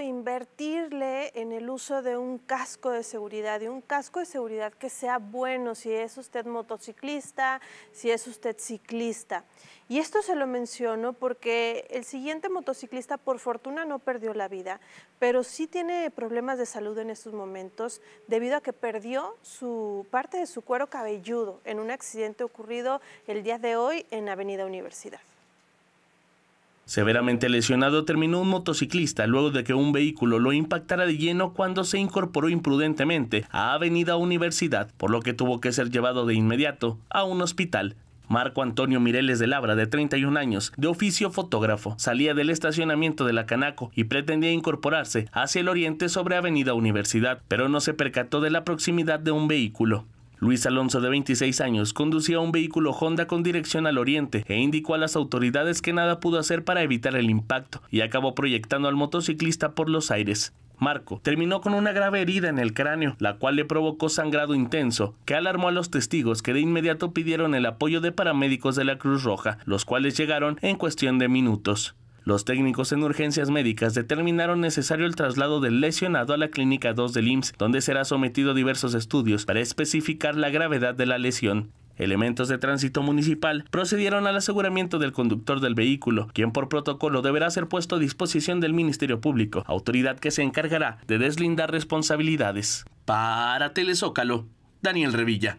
invertirle en el uso de un casco de seguridad, de un casco de seguridad que sea bueno si es usted motociclista, si es usted ciclista. Y esto se lo menciono porque el siguiente motociclista por fortuna no perdió la vida, pero sí tiene problemas de salud en estos momentos debido a que perdió su parte de su cuero cabelludo en un accidente ocurrido el día de hoy en Avenida Universidad. Severamente lesionado terminó un motociclista luego de que un vehículo lo impactara de lleno cuando se incorporó imprudentemente a Avenida Universidad, por lo que tuvo que ser llevado de inmediato a un hospital. Marco Antonio Mireles de Labra, de 31 años, de oficio fotógrafo, salía del estacionamiento de la Canaco y pretendía incorporarse hacia el oriente sobre Avenida Universidad, pero no se percató de la proximidad de un vehículo. Luis Alonso, de 26 años, conducía un vehículo Honda con dirección al oriente e indicó a las autoridades que nada pudo hacer para evitar el impacto y acabó proyectando al motociclista por los aires. Marco terminó con una grave herida en el cráneo, la cual le provocó sangrado intenso, que alarmó a los testigos que de inmediato pidieron el apoyo de paramédicos de la Cruz Roja, los cuales llegaron en cuestión de minutos. Los técnicos en urgencias médicas determinaron necesario el traslado del lesionado a la clínica 2 del IMSS, donde será sometido a diversos estudios para especificar la gravedad de la lesión. Elementos de tránsito municipal procedieron al aseguramiento del conductor del vehículo, quien por protocolo deberá ser puesto a disposición del Ministerio Público, autoridad que se encargará de deslindar responsabilidades. Para Telezócalo, Daniel Revilla.